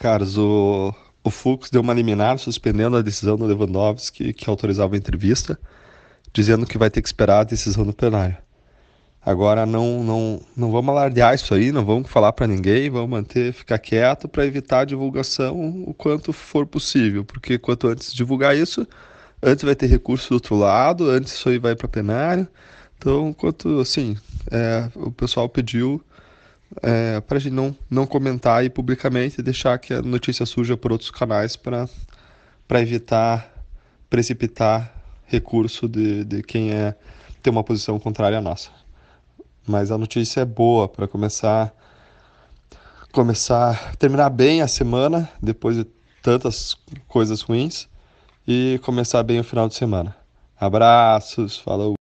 Caros, o, o Fux deu uma liminar suspendendo a decisão do Lewandowski, que autorizava a entrevista, dizendo que vai ter que esperar a decisão do plenário. Agora não, não, não vamos alardear isso aí, não vamos falar para ninguém, vamos manter, ficar quieto para evitar a divulgação o quanto for possível, porque quanto antes divulgar isso, antes vai ter recurso do outro lado, antes isso aí vai para plenário. Então, quanto assim, é, o pessoal pediu é, para a gente não, não comentar e publicamente e deixar que a notícia suja por outros canais para evitar precipitar recurso de, de quem é tem uma posição contrária à nossa. Mas a notícia é boa para começar começar terminar bem a semana depois de tantas coisas ruins e começar bem o final de semana. Abraços, falou.